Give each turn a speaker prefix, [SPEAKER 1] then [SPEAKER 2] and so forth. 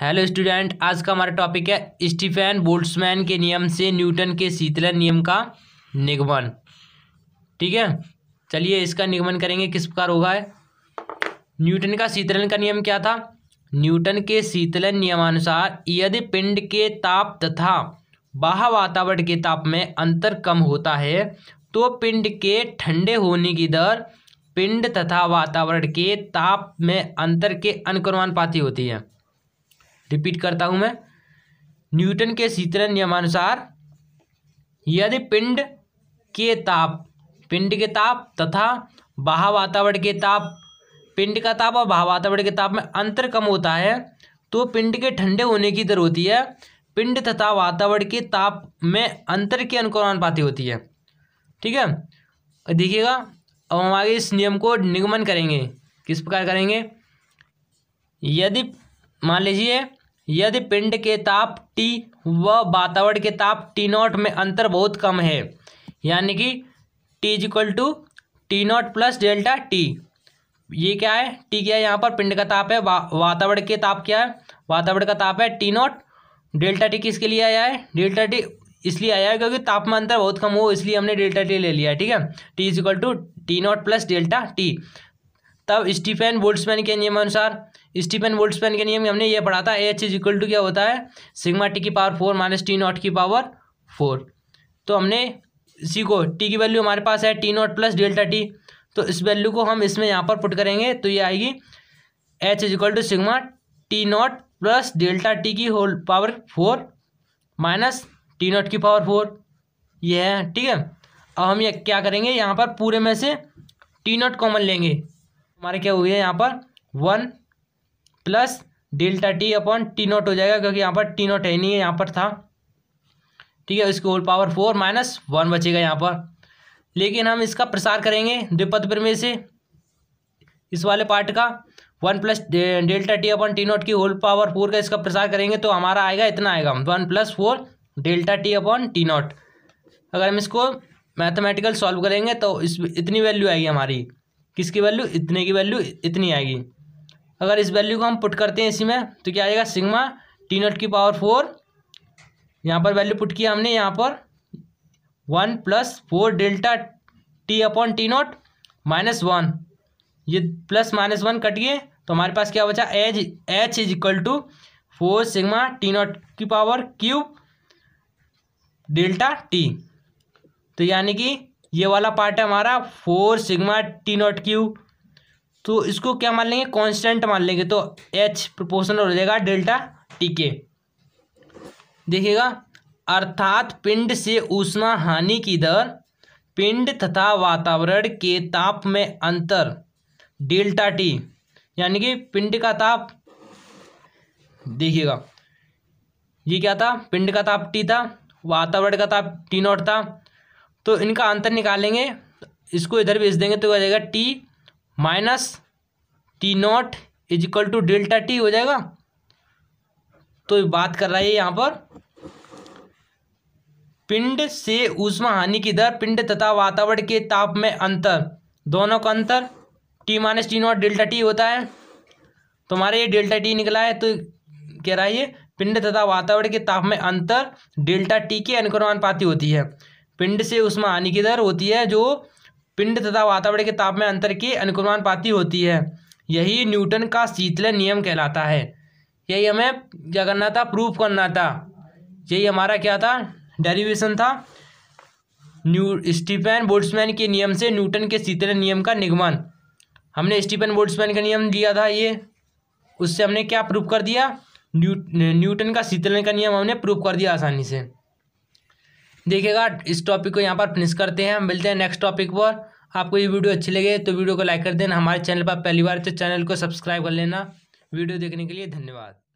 [SPEAKER 1] hello student आज का हमारा टॉपिक है स्टीफेन बोल्ट्समैन के नियम से न्यूटन के शीतलन नियम का निगमन ठीक है चलिए इसका निगमन करेंगे किस प्रकार होगा है न्यूटन का शीतलन का नियम क्या था न्यूटन के शीतलन नियमानुसार यदि पिंड के ताप तथा बाह वातावरण के ताप में अंतर कम होता है तो पिंड के ठंडे होने की दर पिंड तथा वातावरण के ताप में अंतर के अनुक्रमानुपाती होती है रिपीट करता हूँ मैं न्यूटन के शीतलन नियमानुसार यदि पिंड के ताप पिंड के ताप तथा बाहा वातावरण के ताप पिंड का ताप और बाह वातावरण के ताप में अंतर कम होता है तो पिंड के ठंडे होने की दर होती है पिंड तथा वातावरण के ताप में अंतर के पाती होती है ठीक है देखिएगा अब हम आगे इस नियम को निगमन करेंगे किस प्रकार करेंगे यदि मान लीजिए यदि पिंड के ताप टी व वातावरण के ताप टी नॉट में अंतर बहुत कम है यानी कि T is equal to T not plus delta T ये क्या है टी क्या है यहाँ पर पिंड का ताप है वा, वातावरण के ताप क्या है वातावरण का ताप है टी नॉट डेल्टा टी किसके लिए आया है डेल्टा टी इसलिए आया है क्योंकि तापमान अंतर बहुत कम हो इसलिए हमने डेल्टा टी ले लिया है ठीक है T is equal to T not plus delta T तब स्टीफेन वोल्ट्समैन के नियमानुसार स्टीफेन वोल्ट्समैन के नियम हमने ये पढ़ा था एच इज इक्वल टू क्या होता है सिग्मा टी की power four minus T naught की पावर फोर तो हमने इसी को टी की वैल्यू हमारे पास है T not plus delta T तो इस वैल्यू को हम इसमें यहाँ पर पुट करेंगे तो ये आएगी H is equal to sigma T not plus delta T की whole power four minus T naught की पावर फोर ये है ठीक है अब हम ये क्या करेंगे यहाँ पर पूरे में से टी नॉट कॉमन लेंगे हमारे क्या हुए है यहाँ पर one plus delta T upon T naught हो जाएगा क्योंकि यहाँ पर टी नॉट है नहीं है यहाँ पर था ठीक है इसके whole power four minus one बचेगा यहाँ पर लेकिन हम इसका प्रसार करेंगे द्विपद प्रमेय से इस वाले पार्ट का one plus delta T upon T naught की होल पावर फोर का इसका प्रसार करेंगे तो हमारा आएगा इतना आएगा one plus four delta T upon T naught अगर हम इसको मैथमेटिकल सॉल्व करेंगे तो इस इतनी वैल्यू आएगी हमारी किसकी वैल्यू इतने की वैल्यू इतनी आएगी अगर इस वैल्यू को हम पुट करते हैं इसी में तो क्या आएगा सिग्मा टी नोट की पावर फोर यहाँ पर वैल्यू पुट किया हमने यहाँ पर one plus four delta T upon T naught minus one ये प्लस माइनस वन कट गए तो हमारे पास क्या बचा H H is equal to four sigma T naught की पावर क्यूब डेल्टा टी तो यानी कि ये वाला पार्ट है हमारा four sigma T naught Q तो इसको क्या मान लेंगे कांस्टेंट मान लेंगे तो एच प्रोपोर्शनल हो जाएगा डेल्टा टी के देखिएगा अर्थात पिंड से उष्मा हानि की दर पिंड तथा वातावरण के ताप में अंतर डेल्टा टी यानी कि पिंड का ताप देखिएगा ये क्या था पिंड का ताप टी था वातावरण का ताप टी नॉट था तो इनका अंतर निकालेंगे इसको इधर भेज देंगे तो हो जाएगा T minus T naught is equal to delta T हो जाएगा तो बात कर रहा है यहाँ पर पिंड से ऊष्मा हानि की दर पिंड तथा वातावरण के ताप में अंतर दोनों का अंतर T minus T naught delta T होता है तुम्हारे तो ये डेल्टा टी निकला है तो कह रहा है ये पिंड तथा वातावरण के ताप में अंतर डेल्टा टी के अनुक्रमानुपाती होती है पिंड से उष्मा आने की दर होती है जो पिंड तथा वातावरण के ताप में अंतर के पाती होती है यही न्यूटन का शीतलन नियम कहलाता है यही हमें क्या करना था प्रूफ करना था यही हमारा क्या था डेरिवेशन था न्यू स्टीफन बोल्ट्समैन के नियम से न्यूटन के शीतलन नियम का निगमन हमने स्टीफन बोल्ट्समैन का नियम दिया था ये उससे हमने क्या प्रूफ कर दिया न्यू न्यूटन का शीतलन का नियम हमने प्रूफ कर दिया आसानी से देखिएगा इस टॉपिक को यहाँ पर फिनिश करते हैं हम मिलते हैं नेक्स्ट टॉपिक पर आपको ये वीडियो अच्छी लगे तो वीडियो को लाइक कर देना हमारे चैनल पर पहली बार तो चैनल को सब्सक्राइब कर लेना वीडियो देखने के लिए धन्यवाद